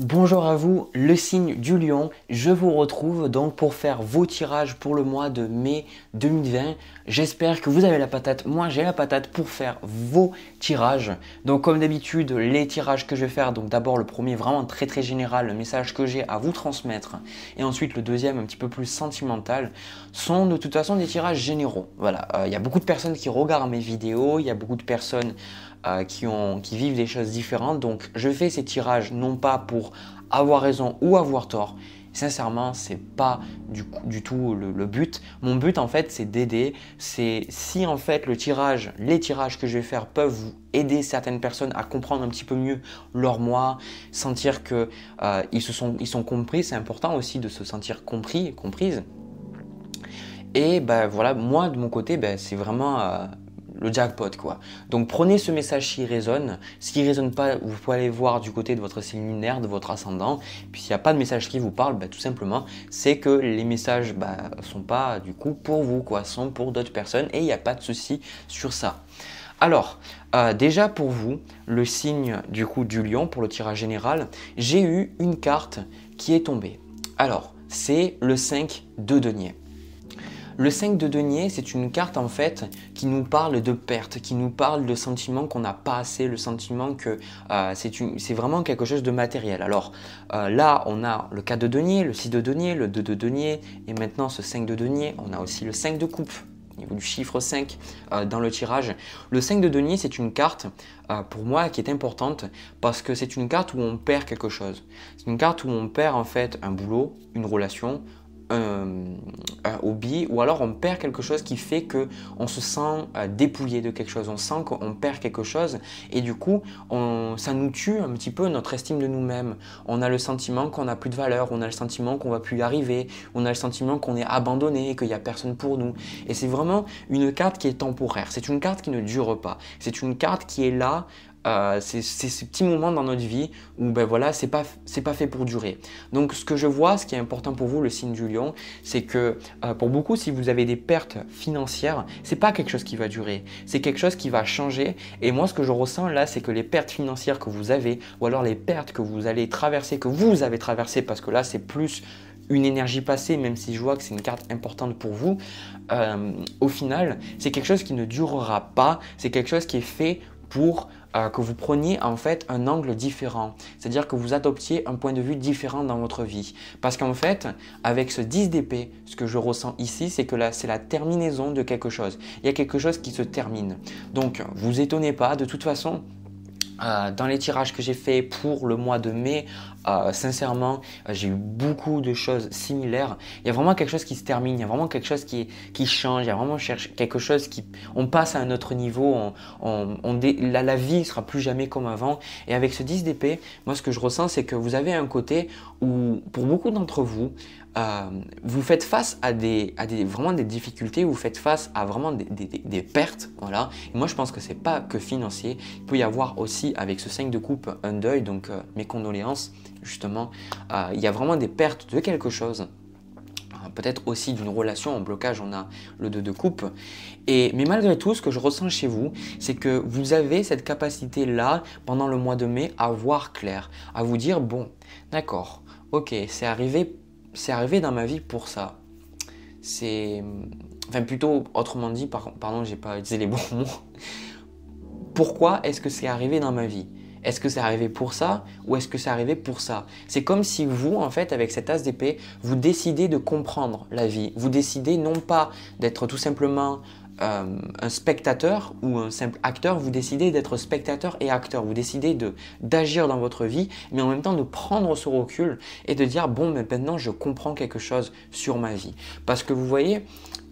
Bonjour à vous, le signe du lion. Je vous retrouve donc pour faire vos tirages pour le mois de mai 2020. J'espère que vous avez la patate. Moi, j'ai la patate pour faire vos tirages. Donc, comme d'habitude, les tirages que je vais faire. Donc, d'abord, le premier vraiment très très général, le message que j'ai à vous transmettre. Et ensuite, le deuxième, un petit peu plus sentimental, sont de toute façon des tirages généraux. Voilà, euh, il y a beaucoup de personnes qui regardent mes vidéos, il y a beaucoup de personnes euh, qui, ont, qui vivent des choses différentes. Donc je fais ces tirages non pas pour avoir raison ou avoir tort. Sincèrement, c'est pas du, tout le, but. Mon but en fait, c'est d'aider. C'est si en fait le tirage, les tirages que je vais faire peuvent vous aider certaines personnes à comprendre un petit peu mieux leur moi, sentir que euh, ils se sont, ils sont compris. C'est important aussi de se sentir compris, comprise. Et ben voilà, moi de mon côté, ben, c'est vraiment euh, le jackpot quoi. Donc prenez ce message qui résonne. Ce qui résonne pas, vous pouvez aller voir du côté de votre signe lunaire, de votre ascendant. Puis s'il n'y a pas de message qui vous parle, bah, tout simplement, c'est que les messages ne bah, sont pas du coup pour vous quoi, sont pour d'autres personnes et il n'y a pas de souci sur ça. Alors, euh, déjà pour vous, le signe du coup du lion pour le tirage général, j'ai eu une carte qui est tombée. Alors, c'est le 5 de denier. Le 5 de denier, c'est une carte en fait qui nous parle de perte, qui nous parle de sentiment qu'on n'a pas assez, le sentiment que euh, c'est vraiment quelque chose de matériel. Alors euh, là, on a le 4 de denier, le 6 de denier, le 2 de denier, et maintenant ce 5 de denier, on a aussi le 5 de coupe niveau du chiffre 5 euh, dans le tirage. Le 5 de denier, c'est une carte pour moi qui est importante parce que c'est une carte où on perd quelque chose. C'est une carte où on perd en fait un boulot, une relation, euh, hobby euh, ou alors on perd quelque chose qui fait que on se sent euh, dépouillé de quelque chose, on sent qu'on perd quelque chose et du coup on, ça nous tue un petit peu notre estime de nous-mêmes. On a le sentiment qu'on n'a plus de valeur, on a le sentiment qu'on va plus y arriver, on a le sentiment qu'on est abandonné, qu'il n'y a personne pour nous. Et c'est vraiment une carte qui est temporaire, c'est une carte qui ne dure pas, c'est une carte qui est là euh, c'est ces petits moments dans notre vie où ben voilà, c'est pas c'est pas fait pour durer. Donc ce que je vois, ce qui est important pour vous, le signe du lion, c'est que euh, pour beaucoup, si vous avez des pertes financières, c'est pas quelque chose qui va durer, c'est quelque chose qui va changer. Et moi, ce que je ressens là, c'est que les pertes financières que vous avez, ou alors les pertes que vous allez traverser, que vous avez traversé parce que là, c'est plus une énergie passée, même si je vois que c'est une carte importante pour vous, euh, au final, c'est quelque chose qui ne durera pas, c'est quelque chose qui est fait pour euh, que vous preniez en fait un angle différent, c'est-à-dire que vous adoptiez un point de vue différent dans votre vie. Parce qu'en fait, avec ce 10 d'épée, ce que je ressens ici, c'est que là, c'est la terminaison de quelque chose. Il y a quelque chose qui se termine. Donc, vous étonnez pas, de toute façon, euh, dans les tirages que j'ai fait pour le mois de mai, euh, sincèrement, euh, j'ai eu beaucoup de choses similaires. Il y a vraiment quelque chose qui se termine, il y a vraiment quelque chose qui, change, il y a vraiment quelque chose qui... On passe à un autre niveau, on, la, la, vie ne sera plus jamais comme avant. Et avec ce 10 d'épée, moi ce que je ressens, c'est que vous avez un côté où, pour beaucoup d'entre vous, euh, vous faites face à, des, vraiment des difficultés, vous faites face à vraiment des, pertes. Voilà. Et moi, je pense que c'est pas que financier. Il peut y avoir aussi, avec ce 5 de coupe, un deuil. Donc, euh, mes condoléances, justement. Euh, il y a vraiment des pertes de quelque chose peut-être aussi d'une relation en blocage, on a le 2 de coupe. Et, mais malgré tout, ce que je ressens chez vous, c'est que vous avez cette capacité-là, pendant le mois de mai, à voir clair, à vous dire, bon, d'accord, ok, c'est arrivé c'est arrivé dans ma vie pour ça. C'est. Enfin, plutôt, autrement dit, par... pardon, j'ai pas utilisé les bons mots. Pourquoi est-ce que c'est arrivé dans ma vie Est-ce que c'est arrivé pour ça ou est-ce que c'est arrivé pour ça C'est comme si vous, en fait, avec cette as d'épée, vous décidez de comprendre la vie. Vous décidez non pas d'être tout simplement euh, un spectateur ou un simple acteur, vous décidez d'être spectateur et acteur, vous décidez d'agir dans votre vie, mais en même temps de prendre ce recul et de dire, bon, mais maintenant je comprends quelque chose sur ma vie. Parce que vous voyez,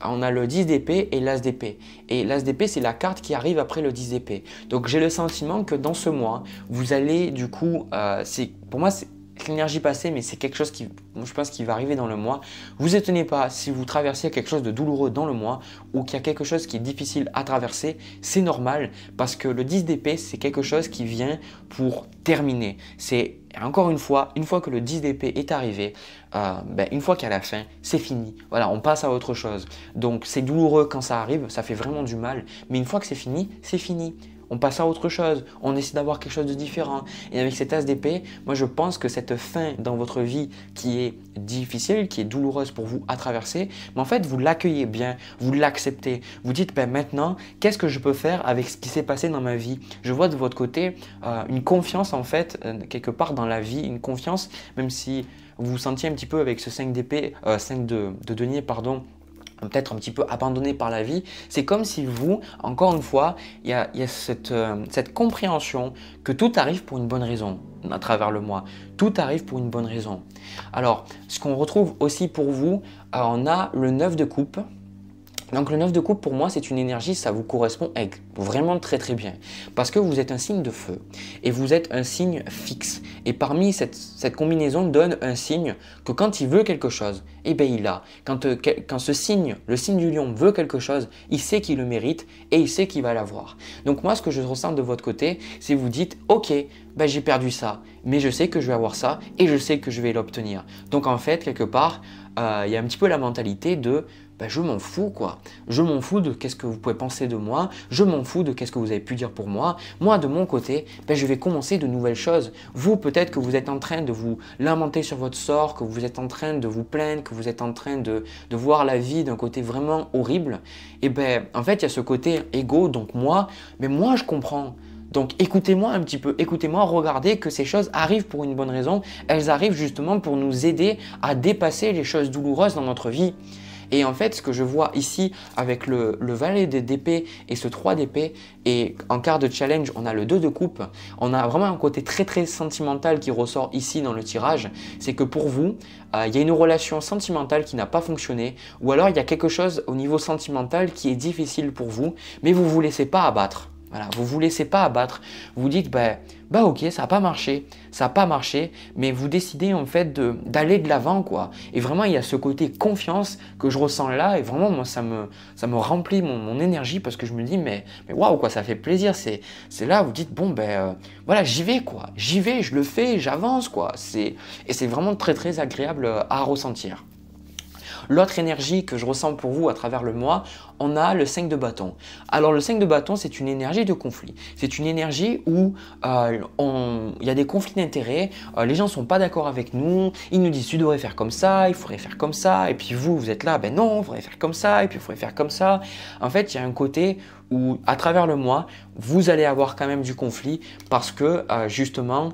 on a le 10 d'épée et l'as d'épée. Et l'as d'épée, c'est la carte qui arrive après le 10 d'épée. Donc j'ai le sentiment que dans ce mois, vous allez du coup, euh, pour moi, c'est l'énergie passée, mais c'est quelque chose qui, je pense, qui va arriver dans le mois. Vous étonnez pas si vous traversez quelque chose de douloureux dans le mois ou qu'il y a quelque chose qui est difficile à traverser. C'est normal parce que le 10 d'épée, c'est quelque chose qui vient pour terminer. C'est encore une fois, une fois que le 10 d'épée est arrivé, euh, ben, une fois qu'à la fin, c'est fini. Voilà, on passe à autre chose. Donc c'est douloureux quand ça arrive, ça fait vraiment du mal. Mais une fois que c'est fini, c'est fini on passe à autre chose, on essaie d'avoir quelque chose de différent. Et avec cette as d'épée, moi je pense que cette fin dans votre vie qui est difficile, qui est douloureuse pour vous à traverser, mais en fait vous l'accueillez bien, vous l'acceptez. Vous dites ben maintenant, qu'est-ce que je peux faire avec ce qui s'est passé dans ma vie Je vois de votre côté euh, une confiance en fait euh, quelque part dans la vie, une confiance même si vous vous sentiez un petit peu avec ce 5 d'épée, 5 de, deniers pardon, peut-être un petit peu abandonné par la vie, c'est comme si vous, encore une fois, il y a, euh, cette, compréhension que tout arrive pour une bonne raison à travers le mois. Tout arrive pour une bonne raison. Alors, ce qu'on retrouve aussi pour vous, euh, on a le 9 de coupe, donc le 9 de coupe, pour moi, c'est une énergie, ça vous correspond vraiment très très bien. Parce que vous êtes un signe de feu et vous êtes un signe fixe. Et parmi cette, combinaison donne un signe que quand il veut quelque chose, et eh bien il l'a. Euh, quand, ce signe, le signe du lion veut quelque chose, il sait qu'il le mérite et il sait qu'il va l'avoir. Donc moi, ce que je ressens de votre côté, c'est vous dites, ok, ben, j'ai perdu ça, mais je sais que je vais avoir ça et je sais que je vais l'obtenir. Donc en fait, quelque part, euh, il y a un petit peu la mentalité de ben je m'en fous quoi. Je m'en fous de qu'est-ce que vous pouvez penser de moi, je m'en fous de qu'est-ce que vous avez pu dire pour moi. Moi de mon côté, ben je vais commencer de nouvelles choses. Vous peut-être que vous êtes en train de vous lamenter sur votre sort, que vous êtes en train de vous plaindre, que vous êtes en train de, voir la vie d'un côté vraiment horrible. Et eh ben en fait il y a ce côté égo, donc moi, mais moi je comprends. Donc écoutez-moi un petit peu, écoutez-moi, regardez que ces choses arrivent pour une bonne raison, elles arrivent justement pour nous aider à dépasser les choses douloureuses dans notre vie. Et en fait, ce que je vois ici avec le, valet des et ce 3 d'épée, et en quart de challenge, on a le 2 de coupe, on a vraiment un côté très très sentimental qui ressort ici dans le tirage, c'est que pour vous, euh, il y a une relation sentimentale qui n'a pas fonctionné, ou alors il y a quelque chose au niveau sentimental qui est difficile pour vous, mais vous vous laissez pas abattre. Vous vous vous laissez pas abattre. Vous dites bah bah ok, ça n'a pas marché, ça n'a pas marché, mais vous décidez en fait d'aller de l'avant quoi. Et vraiment il y a ce côté confiance que je ressens là et vraiment moi ça me ça me remplit mon, énergie parce que je me dis mais mais waouh quoi, ça fait plaisir. C'est là vous dites bon ben euh, voilà j'y vais quoi, j'y vais, je le fais, j'avance quoi. et c'est vraiment très très agréable euh, à ressentir. L'autre énergie que je ressens pour vous à travers le mois, on a le 5 de bâton. Alors le 5 de bâton, c'est une énergie de conflit. C'est une énergie où euh, il y a des conflits d'intérêts, euh, les gens sont pas d'accord avec nous, ils nous disent tu devrais faire comme ça, il faudrait faire comme ça, et puis vous, vous êtes là, ben non, il faudrait faire comme ça, et puis il faudrait faire comme ça. En fait, il y a un côté où à travers le mois, vous allez avoir quand même du conflit parce que euh, justement,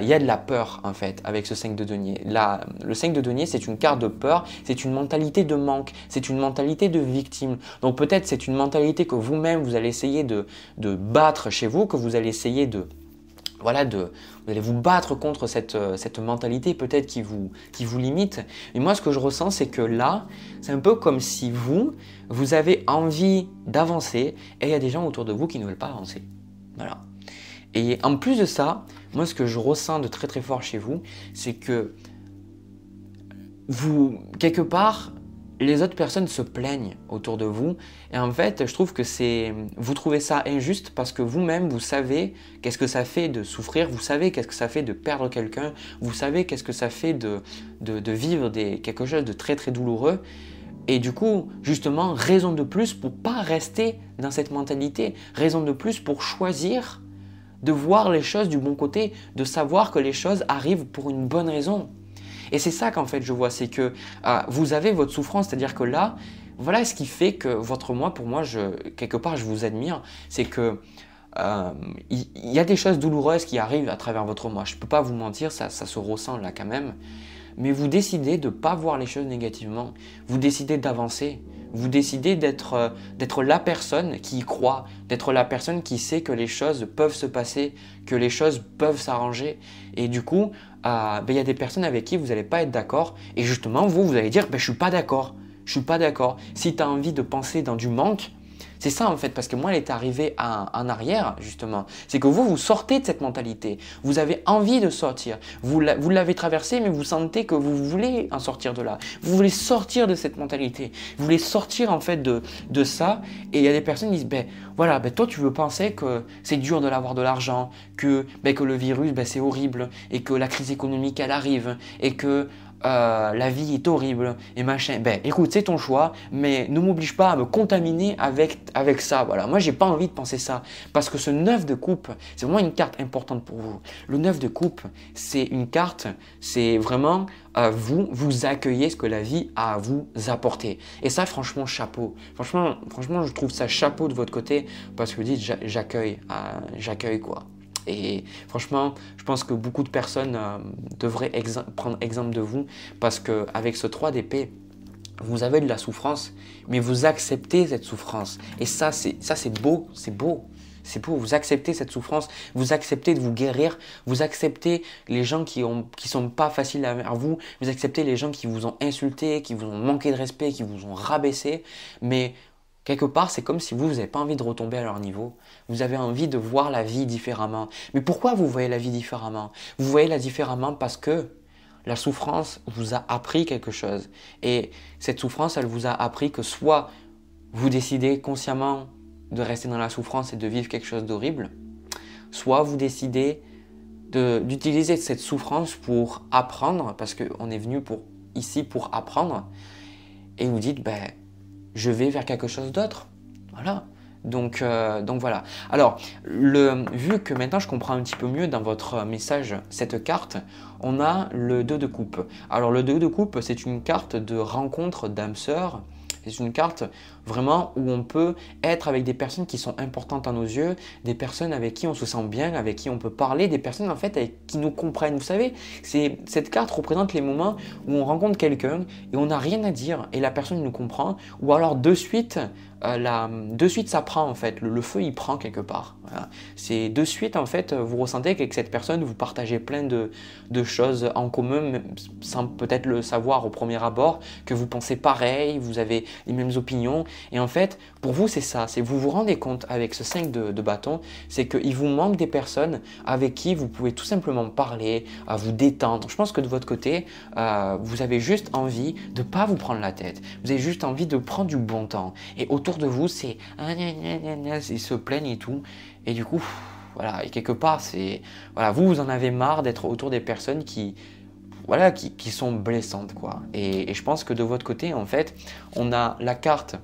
il y a de la peur en fait avec ce 5 de denier. Là, le 5 de denier, c'est une carte de peur, c'est une mentalité de manque, c'est une mentalité de victime. Donc peut-être c'est une mentalité que vous-même, vous allez essayer de, de battre chez vous, que vous allez essayer de, voilà, de, vous allez vous battre contre euh, cette, mentalité peut-être qui vous, qui vous limite. Et moi, ce que je ressens, c'est que là, c'est un peu comme si vous, vous avez envie d'avancer et il y a des gens autour de vous qui ne veulent pas avancer. Voilà. Et en plus de ça, moi, ce que je ressens de très très fort chez vous, c'est que vous, quelque part, les autres personnes se plaignent autour de vous. Et en fait, je trouve que c'est, vous trouvez ça injuste parce que vous-même, vous savez qu'est-ce que ça fait de souffrir, vous savez qu'est-ce que ça fait de perdre quelqu'un, vous savez qu'est-ce que ça fait de, vivre des, quelque chose de très très douloureux. Et du coup, justement, raison de plus pour pas rester dans cette mentalité, raison de plus pour choisir de voir les choses du bon côté, de savoir que les choses arrivent pour une bonne raison. Et c'est ça qu'en fait je vois, c'est que euh, vous avez votre souffrance, c'est-à-dire que là, voilà ce qui fait que votre moi, pour moi, quelque part, je vous admire, c'est que euh, il y, a des choses douloureuses qui arrivent à travers votre moi. Je ne peux pas vous mentir, ça, se ressent là quand même. Mais vous décidez de ne pas voir les choses négativement. Vous décidez d'avancer. Vous décidez d'être euh, d'être la personne qui y croit, d'être la personne qui sait que les choses peuvent se passer, que les choses peuvent s'arranger. Et du coup, ben, il y a des personnes avec qui vous n'allez pas être d'accord. Et justement, vous, vous allez dire, ben, je suis pas d'accord. Je suis pas d'accord. Si tu as envie de penser dans du manque, c'est ça en fait, parce que moi, elle est arrivée en arrière, justement. C'est que vous, vous sortez de cette mentalité. Vous avez envie de sortir. Vous l'avez traversée, mais vous sentez que vous voulez en sortir de là. Vous voulez sortir de cette mentalité. Vous voulez sortir en fait de, ça. Et il y a des personnes qui disent, ben voilà, ben toi, tu veux penser que c'est dur de l'avoir de l'argent, que, ben, que le virus, ben, c'est horrible, et que la crise économique, elle arrive, et que euh, la vie est horrible et machin. Ben écoute, c'est ton choix, mais ne m'oblige pas à me contaminer avec, ça. Voilà, moi j'ai pas envie de penser ça parce que ce 9 de coupe, c'est vraiment une carte importante pour vous. Le 9 de coupe, c'est une carte, c'est vraiment euh, vous, vous accueillez ce que la vie a à vous apporter. Et ça, franchement, chapeau. Franchement, franchement, je trouve ça chapeau de votre côté parce que vous dites j'accueille, euh, j'accueille quoi. Et franchement, je pense que beaucoup de personnes euh, devraient prendre exemple de vous parce qu'avec ce 3 d'épée, vous avez de la souffrance, mais vous acceptez cette souffrance. Et ça, c'est beau, c'est beau. C'est beau, vous acceptez cette souffrance, vous acceptez de vous guérir, vous acceptez les gens qui ne qui sont pas faciles à vous, vous acceptez les gens qui vous ont insulté, qui vous ont manqué de respect, qui vous ont rabaissé, mais Quelque part, c'est comme si vous, vous n'avez pas envie de retomber à leur niveau. Vous avez envie de voir la vie différemment. Mais pourquoi vous voyez la vie différemment Vous voyez la différemment parce que la souffrance vous a appris quelque chose. Et cette souffrance, elle vous a appris que soit vous décidez consciemment de rester dans la souffrance et de vivre quelque chose d'horrible, soit vous décidez d'utiliser cette souffrance pour apprendre, parce qu'on est venu pour, ici pour apprendre, et vous dites, ben je vais vers quelque chose d'autre. Voilà. Donc, euh, donc voilà. Alors, le, vu que maintenant je comprends un petit peu mieux dans votre message cette carte, on a le 2 de coupe. Alors le 2 de coupe, c'est une carte de rencontre d'âme sœur c'est une carte vraiment où on peut être avec des personnes qui sont importantes à nos yeux, des personnes avec qui on se sent bien, avec qui on peut parler, des personnes en fait qui nous comprennent. Vous savez, cette carte représente les moments où on rencontre quelqu'un et on n'a rien à dire et la personne nous comprend, ou alors de suite euh, de suite ça prend en fait, le, feu il prend quelque part. C'est de suite en fait, vous ressentez qu'avec cette personne vous partagez plein de, choses en commun sans peut-être le savoir au premier abord, que vous pensez pareil, vous avez les mêmes opinions. Et en fait, pour vous c'est ça, c'est vous vous rendez compte avec ce 5 de, bâton, c'est qu'il vous manque des personnes avec qui vous pouvez tout simplement parler, à vous détendre. Je pense que de votre côté, euh, vous avez juste envie de pas vous prendre la tête, vous avez juste envie de prendre du bon temps. Et autour de vous, c'est ah, ils se plaignent et tout. Et du coup, voilà, et quelque part, c'est voilà, vous vous en avez marre d'être autour des personnes qui voilà, qui, sont blessantes quoi. Et, je pense que de votre côté, en fait, on a la carte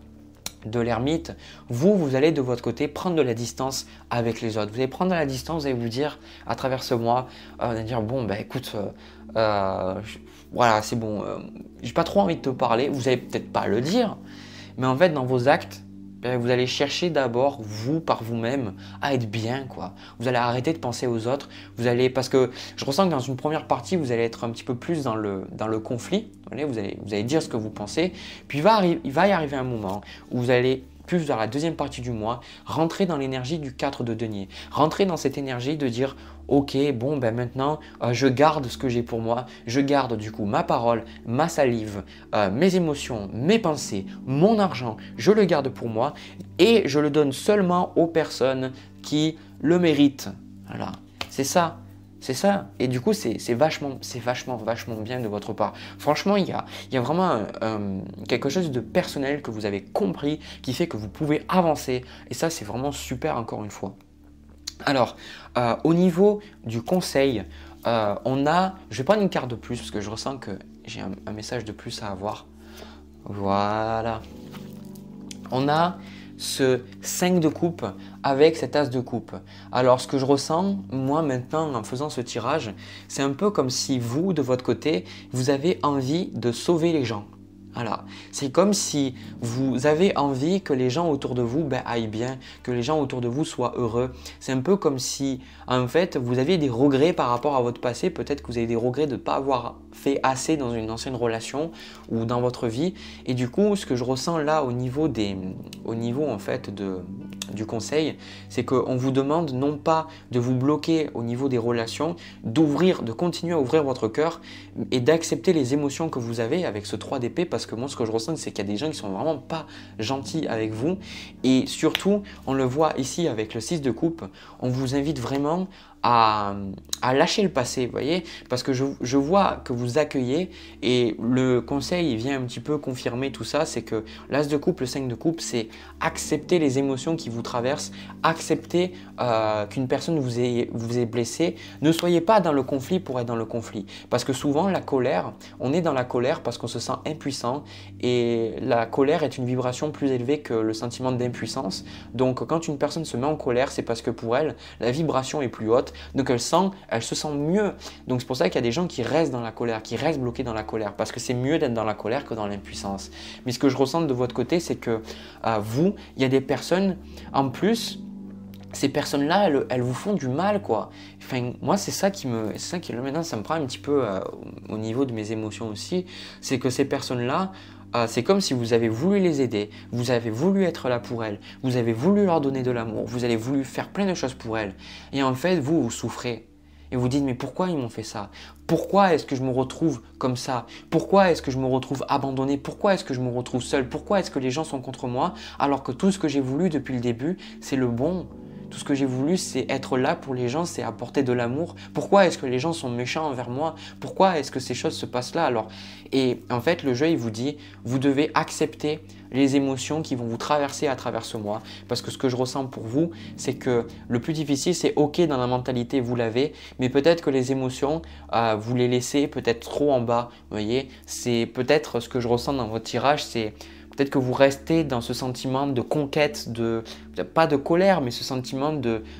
de l'ermite, vous, vous allez de votre côté prendre de la distance avec les autres. Vous allez prendre de la distance, et vous dire, à travers ce mois, euh, dire, bon, bah écoute, euh, euh, voilà, c'est bon, j'ai pas trop envie de te parler, vous allez peut-être pas le dire, mais en fait, dans vos actes, ben, vous allez chercher d'abord, vous, par vous-même, à être bien, quoi. Vous allez arrêter de penser aux autres. Vous allez, parce que je ressens que dans une première partie, vous allez être un petit peu plus dans le, dans le conflit. Vous allez, vous allez, dire ce que vous pensez. Puis va, il va y arriver un moment où vous allez plus vers la deuxième partie du mois, rentrer dans l'énergie du 4 de denier. Rentrer dans cette énergie de dire ok, bon, ben maintenant, euh, je garde ce que j'ai pour moi, je garde du coup ma parole, ma salive, euh, mes émotions, mes pensées, mon argent, je le garde pour moi et je le donne seulement aux personnes qui le méritent. Voilà, c'est ça c'est ça. Et du coup, c'est vachement, vachement, vachement bien de votre part. Franchement, il y a, y a vraiment euh, quelque chose de personnel que vous avez compris qui fait que vous pouvez avancer. Et ça, c'est vraiment super, encore une fois. Alors, euh, au niveau du conseil, euh, on a... Je vais prendre une carte de plus parce que je ressens que j'ai un, message de plus à avoir. Voilà. On a ce 5 de coupe avec cet as de coupe. Alors ce que je ressens, moi maintenant en faisant ce tirage, c'est un peu comme si vous, de votre côté, vous avez envie de sauver les gens. Voilà. C'est comme si vous avez envie que les gens autour de vous ben, aillent bien, que les gens autour de vous soient heureux. C'est un peu comme si, en fait, vous aviez des regrets par rapport à votre passé. Peut-être que vous avez des regrets de ne pas avoir fait assez dans une ancienne relation ou dans votre vie. Et du coup, ce que je ressens là au niveau des, au niveau en fait de, du conseil, c'est qu'on vous demande non pas de vous bloquer au niveau des relations, d'ouvrir, de continuer à ouvrir votre cœur et d'accepter les émotions que vous avez avec ce 3 d'épée parce que moi ce que je ressens c'est qu'il y a des gens qui sont vraiment pas gentils avec vous et surtout on le voit ici avec le 6 de coupe, on vous invite vraiment à, lâcher le passé, vous voyez Parce que je, vois que vous accueillez, et le conseil vient un petit peu confirmer tout ça, c'est que l'as de coupe, le 5 de coupe, c'est accepter les émotions qui vous traversent, accepter euh, qu'une personne vous vous ait blessé. Ne soyez pas dans le conflit pour être dans le conflit. Parce que souvent, la colère, on est dans la colère parce qu'on se sent impuissant, et la colère est une vibration plus élevée que le sentiment d'impuissance. Donc quand une personne se met en colère, c'est parce que pour elle, la vibration est plus haute donc elle sent, elle se sent mieux. Donc c'est pour ça qu'il y a des gens qui restent dans la colère, qui restent bloqués dans la colère, parce que c'est mieux d'être dans la colère que dans l'impuissance. Mais ce que je ressens de votre côté, c'est que euh, vous, il y a des personnes en plus ces personnes-là, elles, vous font du mal, quoi. moi, c'est ça qui me, ça qui maintenant, ça me prend un petit peu euh, au niveau de mes émotions aussi, c'est que ces personnes-là, ah, c'est comme si vous avez voulu les aider, vous avez voulu être là pour elles, vous avez voulu leur donner de l'amour, vous avez voulu faire plein de choses pour elles. Et en fait, vous, vous souffrez. Et vous dites, mais pourquoi ils m'ont fait ça Pourquoi est-ce que je me retrouve comme ça Pourquoi est-ce que je me retrouve abandonné Pourquoi est-ce que je me retrouve seul Pourquoi est-ce que les gens sont contre moi alors que tout ce que j'ai voulu depuis le début, c'est le bon tout ce que j'ai voulu, c'est être là pour les gens, c'est apporter de l'amour. Pourquoi est-ce que les gens sont méchants envers moi Pourquoi est-ce que ces choses se passent là alors Et en fait, le jeu, il vous dit, vous devez accepter les émotions qui vont vous traverser à travers ce mois. Parce que ce que je ressens pour vous, c'est que le plus difficile, c'est ok dans la mentalité, vous l'avez, mais peut-être que les émotions, euh, vous les laissez peut-être trop en bas. Vous voyez, c'est peut-être ce que je ressens dans votre tirage, c'est Peut-être que vous restez dans ce sentiment de conquête, de pas de colère, mais ce sentiment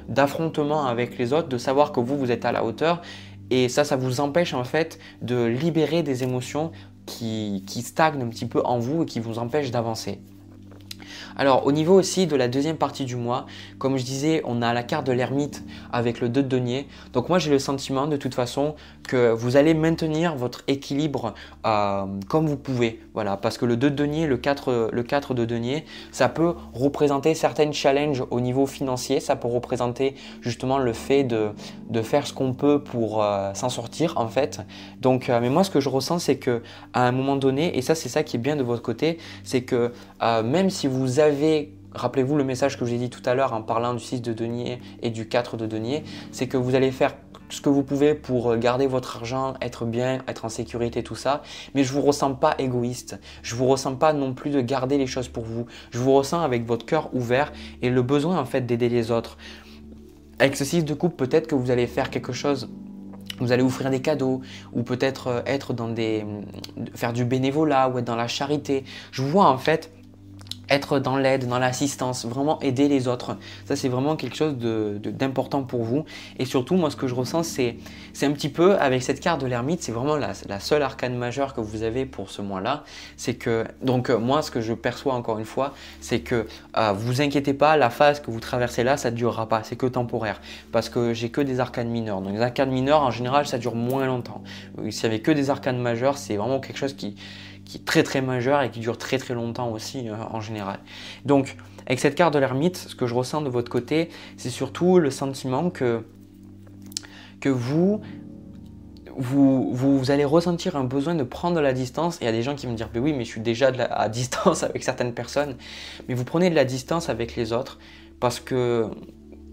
d'affrontement avec les autres, de savoir que vous, vous êtes à la hauteur. Et ça, ça vous empêche en fait de libérer des émotions qui, qui stagnent un petit peu en vous et qui vous empêchent d'avancer. Alors au niveau aussi de la deuxième partie du mois, comme je disais, on a la carte de l'ermite avec le 2 de denier. Donc moi j'ai le sentiment de toute façon que vous allez maintenir votre équilibre euh, comme vous pouvez. Voilà, parce que le 2 de denier, le 4, le 4 de denier, ça peut représenter certaines challenges au niveau financier, ça peut représenter justement le fait de, faire ce qu'on peut pour euh, s'en sortir en fait. Donc, euh, mais moi ce que je ressens c'est que à un moment donné, et ça c'est ça qui est bien de votre côté, c'est que même si vous avez Rappelez-vous le message que j'ai dit tout à l'heure en parlant du 6 de denier et du 4 de denier, c'est que vous allez faire ce que vous pouvez pour euh, garder votre argent, être bien, être en sécurité, tout ça. Mais je vous ressens pas égoïste. Je vous ressens pas non plus de garder les choses pour vous. Je vous ressens avec votre cœur ouvert et le besoin en fait d'aider les autres. Avec ce 6 de coupe, peut-être que vous allez faire quelque chose vous allez offrir des cadeaux ou peut-être euh, être dans des mm, faire du bénévolat ou être dans la charité. Je vois en fait être dans l'aide, dans l'assistance, vraiment aider les autres. Ça, c'est vraiment quelque chose d'important pour vous. Et surtout, moi, ce que je ressens, c'est un petit peu, avec cette carte de l'ermite, c'est vraiment la, la, seule arcane majeure que vous avez pour ce mois-là. C'est que, donc, euh, moi, ce que je perçois encore une fois, c'est que euh, vous inquiétez pas, la phase que vous traversez là, ça ne durera pas, c'est que temporaire. Parce que j'ai que des arcanes mineures. Donc, les arcanes mineures, en général, ça dure moins longtemps. S'il n'y avait que des arcanes majeures, c'est vraiment quelque chose qui qui est très très majeur et qui dure très très longtemps aussi euh, en général. Donc avec cette carte de l'ermite, ce que je ressens de votre côté, c'est surtout le sentiment que, que vous, vous, allez ressentir un besoin de prendre de la distance. il y a des gens qui vont me dire, mais oui, mais je suis déjà à distance avec certaines personnes. Mais vous prenez de la distance avec les autres parce que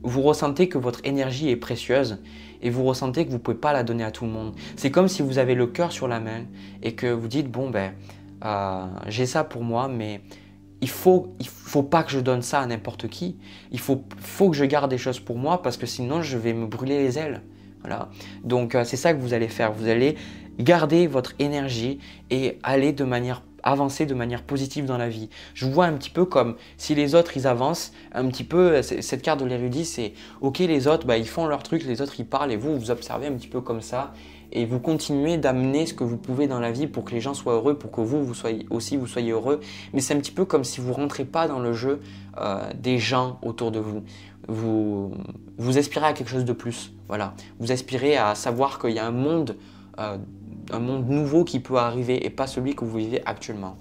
vous ressentez que votre énergie est précieuse et vous ressentez que vous ne pouvez pas la donner à tout le monde. C'est comme si vous avez le cœur sur la main et que vous dites, bon ben, euh, j'ai ça pour moi, mais il faut, il faut pas que je donne ça à n'importe qui. Il faut, faut que je garde des choses pour moi parce que sinon je vais me brûler les ailes. Voilà. Donc euh, c'est ça que vous allez faire. Vous allez garder votre énergie et aller de manière avancer de manière positive dans la vie. Je vois un petit peu comme si les autres ils avancent, un petit peu euh, cette carte de l'érudit, c'est ok les autres bah, ils font leur truc, les autres ils parlent et vous vous observez un petit peu comme ça et vous continuez d'amener ce que vous pouvez dans la vie pour que les gens soient heureux, pour que vous, vous soyez aussi vous soyez heureux. Mais c'est un petit peu comme si vous rentrez pas dans le jeu euh, des gens autour de vous. Vous vous aspirez à quelque chose de plus. Voilà. Vous aspirez à savoir qu'il y a un monde euh, un monde nouveau qui peut arriver et pas celui que vous vivez actuellement.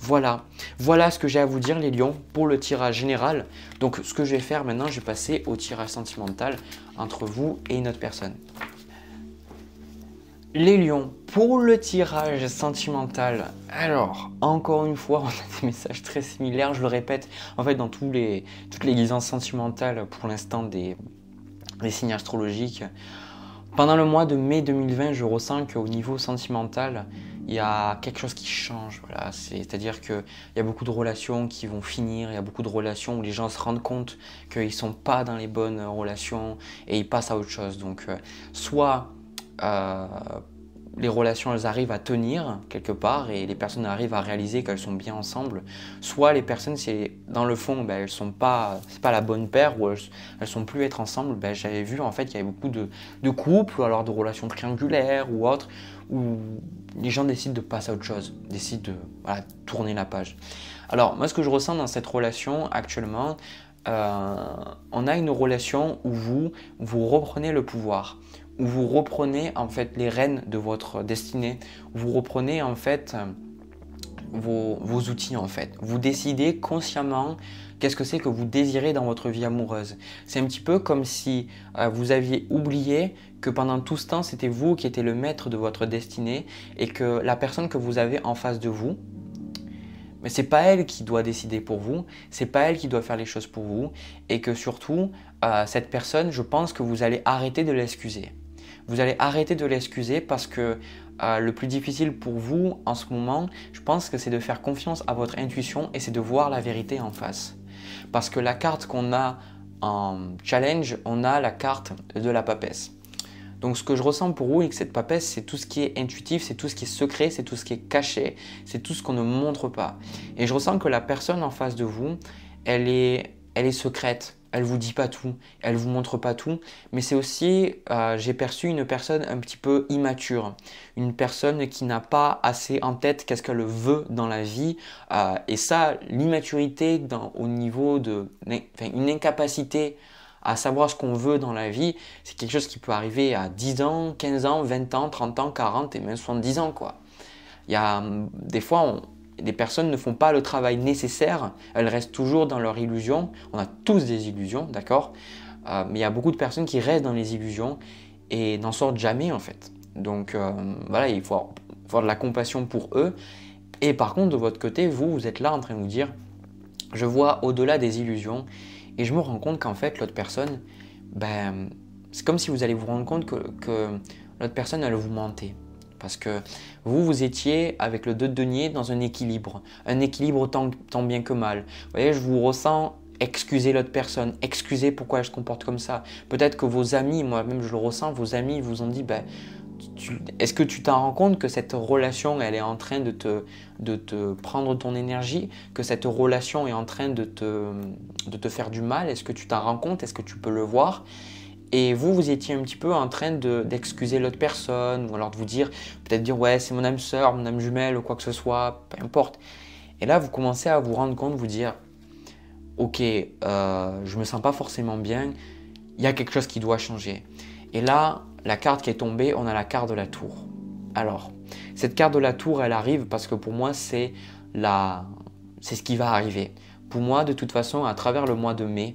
Voilà, voilà ce que j'ai à vous dire les lions pour le tirage général. Donc ce que je vais faire maintenant, je vais passer au tirage sentimental entre vous et une autre personne. Les lions, pour le tirage sentimental, alors, encore une fois, on a des messages très similaires, je le répète, en fait, dans toutes les guisances sentimentales pour l'instant des signes astrologiques, pendant le mois de mai 2020, je ressens qu'au niveau sentimental, il y a quelque chose qui change. C'est-à-dire qu'il y a beaucoup de relations qui vont finir, il y a beaucoup de relations où les gens se rendent compte qu'ils ne sont pas dans les bonnes relations et ils passent à autre chose. Donc, euh, soit euh, les relations elles arrivent à tenir quelque part et les personnes arrivent à réaliser qu'elles sont bien ensemble. Soit les personnes, c'est dans le fond, ben, elles sont pas, c'est pas la bonne paire ou elles, ne sont plus être ensemble. Ben, j'avais vu en fait qu'il y avait beaucoup de, couples ou alors de relations triangulaires ou autres où les gens décident de passer à autre chose, décident de tourner la page. Alors moi, ce que je ressens dans cette relation actuellement, euh, on a une relation où vous vous reprenez le pouvoir où vous reprenez en fait les rênes de votre destinée, vous reprenez en fait euh, vos, outils en fait. Vous décidez consciemment qu'est-ce que c'est que vous désirez dans votre vie amoureuse. C'est un petit peu comme si euh, vous aviez oublié que pendant tout ce temps, c'était vous qui étiez le maître de votre destinée et que la personne que vous avez en face de vous, mais c'est pas elle qui doit décider pour vous, c'est pas elle qui doit faire les choses pour vous, et que surtout, euh, cette personne, je pense que vous allez arrêter de l'excuser vous allez arrêter de l'excuser parce que euh, le plus difficile pour vous en ce moment, je pense que c'est de faire confiance à votre intuition et c'est de voir la vérité en face. Parce que la carte qu'on a en challenge, on a la carte de la papesse. Donc ce que je ressens pour vous avec cette papesse, c'est tout ce qui est intuitif, c'est tout ce qui est secret, c'est tout ce qui est caché, c'est tout ce qu'on ne montre pas. Et je ressens que la personne en face de vous, elle est, elle est secrète elle vous dit pas tout, elle vous montre pas tout, mais c'est aussi, euh, j'ai perçu une personne un petit peu immature, une personne qui n'a pas assez en tête qu'est-ce qu'elle veut dans la vie, euh, et ça, l'immaturité au niveau de, une incapacité à savoir ce qu'on veut dans la vie, c'est quelque chose qui peut arriver à 10 ans, 15 ans, 20 ans, 30 ans, 40 et même 70 ans quoi. Il y a hum, des fois on, des personnes ne font pas le travail nécessaire, elles restent toujours dans leur illusion. On a tous des illusions, d'accord euh, Mais il y a beaucoup de personnes qui restent dans les illusions et n'en sortent jamais en fait. Donc euh, voilà, il faut avoir de la compassion pour eux. Et par contre, de votre côté, vous, vous êtes là en train de vous dire, je vois au-delà des illusions et je me rends compte qu'en fait, l'autre personne, ben, c'est comme si vous allez vous rendre compte que, que l'autre personne, elle vous mentait. Parce que vous, vous étiez avec le 2 de denier dans un équilibre. Un équilibre tant, bien que mal. Vous voyez, je vous ressens excuser l'autre personne, excuser pourquoi je se comporte comme ça. Peut-être que vos amis, moi-même je le ressens, vos amis vous ont dit, ben, est-ce que tu t'en rends compte que cette relation, elle est en train de te, prendre ton énergie, que cette relation est en train de te, de te faire du mal Est-ce que tu t'en rends compte Est-ce que tu peux le voir et vous, vous étiez un petit peu en train d'excuser l'autre personne, ou alors de vous dire, peut-être dire, ouais, c'est mon âme sœur, mon âme jumelle, ou quoi que ce soit, peu importe. Et là, vous commencez à vous rendre compte, vous dire, ok, euh, je me sens pas forcément bien, il y a quelque chose qui doit changer. Et là, la carte qui est tombée, on a la carte de la tour. Alors, cette carte de la tour, elle arrive parce que pour moi, c'est la... c'est ce qui va arriver. Pour moi, de toute façon, à travers le mois de mai,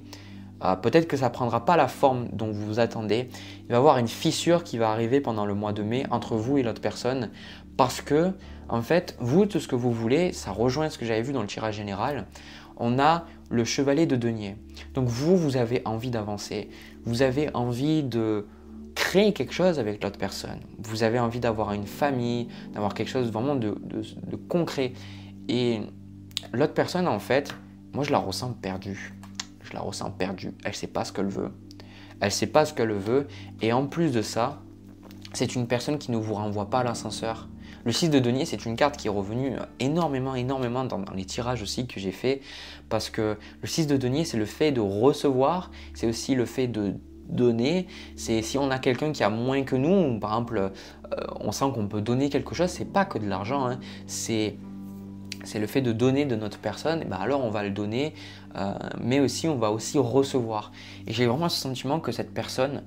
euh, peut-être que ça ne prendra pas la forme dont vous vous attendez. Il va y avoir une fissure qui va arriver pendant le mois de mai entre vous et l'autre personne parce que, en fait, vous, tout ce que vous voulez, ça rejoint ce que j'avais vu dans le tirage général. On a le chevalet de denier. Donc vous, vous avez envie d'avancer. Vous avez envie de créer quelque chose avec l'autre personne. Vous avez envie d'avoir une famille, d'avoir quelque chose vraiment de, de concret. Et l'autre personne, en fait, moi je la ressens perdue la ressent perdue, elle sait pas ce qu'elle veut, elle sait pas ce qu'elle veut, et en plus de ça, c'est une personne qui ne vous renvoie pas à l'ascenseur. Le 6 de denier, c'est une carte qui est revenue énormément, énormément dans, les tirages aussi que j'ai fait, parce que le 6 de denier, c'est le fait de recevoir, c'est aussi le fait de donner, c'est si on a quelqu'un qui a moins que nous, par exemple, euh, on sent qu'on peut donner quelque chose, c'est pas que de l'argent, hein. c'est c'est le fait de donner de notre personne, ben alors on va le donner, euh, mais aussi on va aussi recevoir. Et j'ai vraiment ce sentiment que cette personne,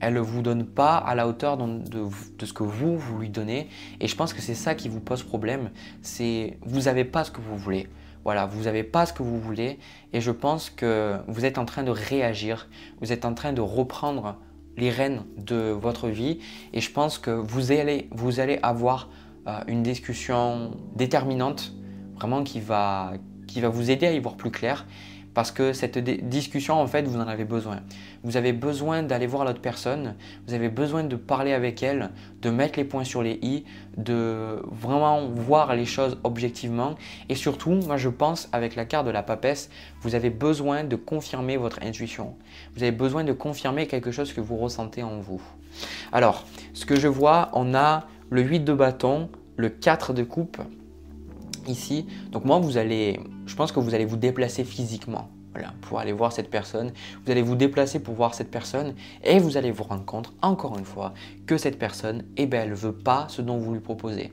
elle ne vous donne pas à la hauteur de, ce que vous, vous lui donnez. Et je pense que c'est ça qui vous pose problème, c'est vous n'avez pas ce que vous voulez. Voilà, vous n'avez pas ce que vous voulez et je pense que vous êtes en train de réagir, vous êtes en train de reprendre les rênes de votre vie et je pense que vous allez, vous allez avoir euh, une discussion déterminante vraiment qui va, qui va vous aider à y voir plus clair parce que cette discussion, en fait, vous en avez besoin. Vous avez besoin d'aller voir l'autre personne, vous avez besoin de parler avec elle, de mettre les points sur les i, de vraiment voir les choses objectivement. Et surtout, moi je pense, avec la carte de la papesse, vous avez besoin de confirmer votre intuition. Vous avez besoin de confirmer quelque chose que vous ressentez en vous. Alors, ce que je vois, on a le 8 de bâton, le 4 de coupe, ici. Donc moi, vous allez, je pense que vous allez vous déplacer physiquement. pour aller voir cette personne, vous allez vous déplacer pour voir cette personne et vous allez vous rendre compte, encore une fois, que cette personne, eh ben, elle ne veut pas ce dont vous lui proposez.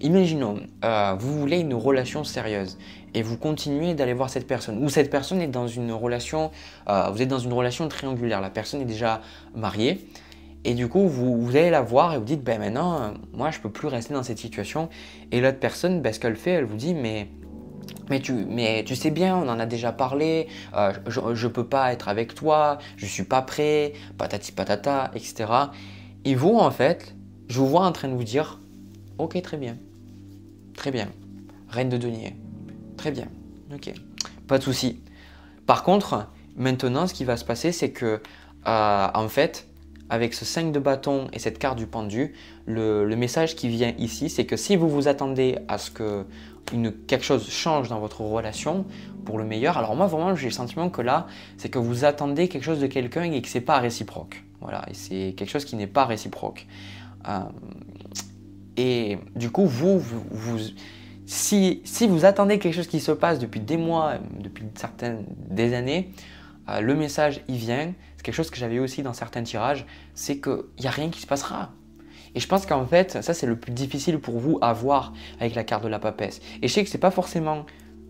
Imaginons, euh, vous voulez une relation sérieuse et vous continuez d'aller voir cette personne, ou cette personne est dans une relation, euh, vous êtes dans une relation triangulaire, la personne est déjà mariée, et du coup, vous, vous, allez la voir et vous dites, ben maintenant, moi, je peux plus rester dans cette situation. Et l'autre personne, ben, ce qu'elle fait, elle vous dit, mais mais tu, mais tu sais bien, on en a déjà parlé, euh, je, ne peux pas être avec toi, je suis pas prêt, patati patata, etc. Et vous, en fait, je vous vois en train de vous dire, ok, très bien, très bien, reine de denier, très bien, ok, pas de souci. Par contre, maintenant, ce qui va se passer, c'est que, euh, en fait, avec ce 5 de bâton et cette carte du pendu, le, message qui vient ici, c'est que si vous vous attendez à ce que quelque chose change dans votre relation pour le meilleur, alors moi vraiment j'ai le sentiment que là, c'est que vous attendez quelque chose de quelqu'un et que c'est pas réciproque. Voilà, et c'est quelque chose qui n'est pas réciproque. Euh, et du coup, vous, si, vous attendez quelque chose qui se passe depuis des mois, depuis certaines, des années, euh, le message y vient, quelque chose que j'avais aussi dans certains tirages, c'est qu'il n'y a rien qui se passera. Et je pense qu'en fait, ça c'est le plus difficile pour vous à voir avec la carte de la papesse. Et je sais que c'est pas forcément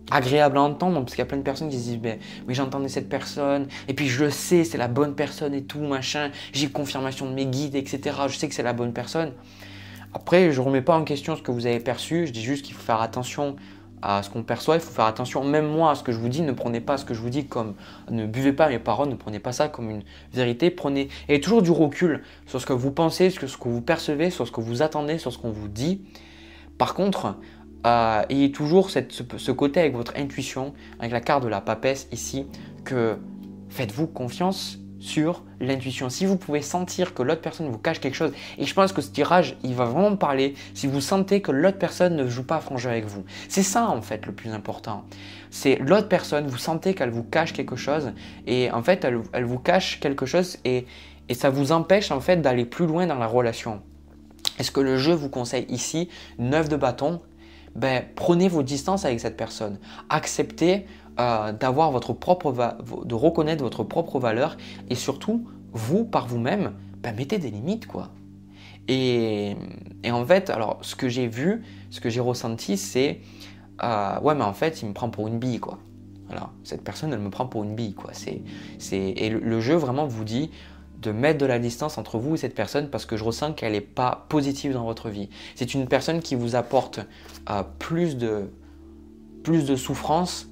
agréable à entendre parce qu'il y a plein de personnes qui se disent ben, mais oui j'entendais cette personne et puis je le sais c'est la bonne personne et tout machin j'ai confirmation de mes guides etc je sais que c'est la bonne personne après je ne remets pas en question ce que vous avez perçu je dis juste qu'il faut faire attention à ce qu'on perçoit, il faut faire attention, même moi, à ce que je vous dis, ne prenez pas ce que je vous dis comme, ne buvez pas mes paroles, ne prenez pas ça comme une vérité, prenez, et toujours du recul sur ce que vous pensez, sur ce que vous percevez, sur ce que vous attendez, sur ce qu'on vous dit. Par contre, euh, ayez toujours ce, côté avec votre intuition, avec la carte de la papesse ici, que faites-vous confiance sur l'intuition. Si vous pouvez sentir que l'autre personne vous cache quelque chose, et je pense que ce tirage, il va vraiment parler si vous sentez que l'autre personne ne joue pas à jeu avec vous. C'est ça en fait le plus important. C'est l'autre personne, vous sentez qu'elle vous cache quelque chose, et en fait elle, vous cache quelque chose, et, ça vous empêche en fait d'aller plus loin dans la relation. Est-ce que le jeu vous conseille ici neuf de bâton ben, prenez vos distances avec cette personne. Acceptez euh, d'avoir votre propre de reconnaître votre propre valeur et surtout vous par vous-même bah, mettez des limites quoi et, et, en fait alors ce que j'ai vu ce que j'ai ressenti c'est euh, ouais mais en fait il me prend pour une bille quoi voilà cette personne elle me prend pour une bille quoi c'est et le, jeu vraiment vous dit de mettre de la distance entre vous et cette personne parce que je ressens qu'elle n'est pas positive dans votre vie. C'est une personne qui vous apporte euh, plus, de, plus de souffrance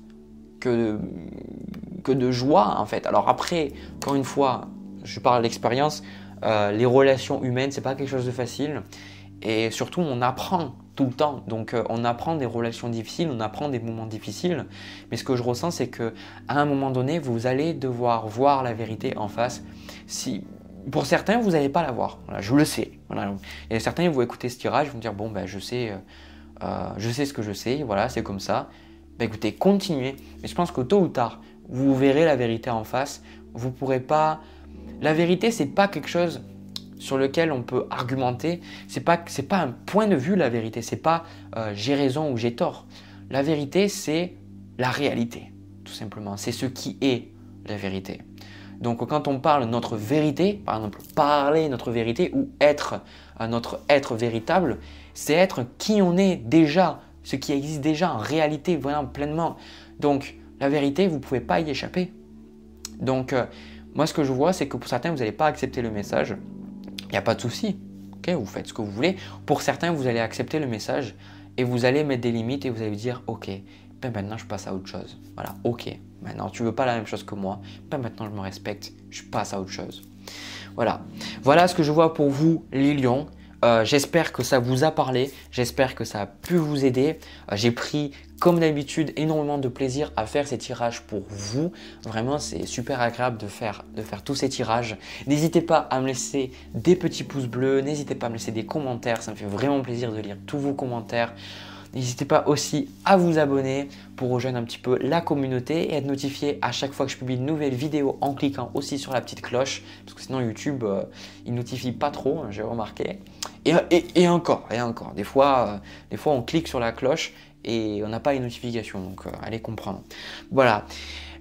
que, de joie en fait. Alors après, encore une fois, je parle d'expérience, euh, les relations humaines, c'est pas quelque chose de facile. Et surtout, on apprend tout le temps. Donc euh, on apprend des relations difficiles, on apprend des moments difficiles. Mais ce que je ressens, c'est que à un moment donné, vous allez devoir voir la vérité en face. Si pour certains, vous n'allez pas la voir. je le sais. Et certains, vous vont écouter ce tirage, ils vont dire bon ben je sais, euh, je sais ce que je sais. Voilà, c'est comme ça. Bah écoutez, continuez. Mais je pense que tôt ou tard, vous verrez la vérité en face. Vous pourrez pas. La vérité, ce n'est pas quelque chose sur lequel on peut argumenter. Ce pas, pas un point de vue la vérité. Ce n'est pas euh, j'ai raison ou j'ai tort. La vérité, c'est la réalité, tout simplement. C'est ce qui est la vérité. Donc quand on parle notre vérité, par exemple parler notre vérité ou être euh, notre être véritable, c'est être qui on est déjà ce qui existe déjà en réalité, vraiment pleinement. Donc, la vérité, vous ne pouvez pas y échapper. Donc, euh, moi, ce que je vois, c'est que pour certains, vous n'allez pas accepter le message. Il n'y a pas de souci. Okay vous faites ce que vous voulez. Pour certains, vous allez accepter le message et vous allez mettre des limites et vous allez dire, OK, ben maintenant, je passe à autre chose. Voilà, OK. Maintenant, tu veux pas la même chose que moi. Ben maintenant, je me respecte. Je passe à autre chose. Voilà. Voilà ce que je vois pour vous, les lions. Euh, j'espère que ça vous a parlé, j'espère que ça a pu vous aider. Euh, j'ai pris, comme d'habitude, énormément de plaisir à faire ces tirages pour vous. Vraiment, c'est super agréable de faire, de faire tous ces tirages. N'hésitez pas à me laisser des petits pouces bleus, n'hésitez pas à me laisser des commentaires, ça me fait vraiment plaisir de lire tous vos commentaires. N'hésitez pas aussi à vous abonner pour rejoindre un petit peu la communauté et être notifié à chaque fois que je publie une nouvelle vidéo en cliquant aussi sur la petite cloche, parce que sinon YouTube, il euh, il notifie pas trop, hein, j'ai remarqué. Et, encore, et encore. Des fois, euh, des fois, on clique sur la cloche et on n'a pas les notifications, donc euh, allez comprendre. Voilà.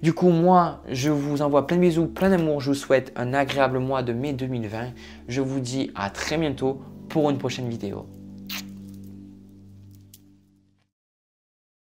Du coup, moi, je vous envoie plein de bisous, plein d'amour. Je vous souhaite un agréable mois de mai 2020. Je vous dis à très bientôt pour une prochaine vidéo.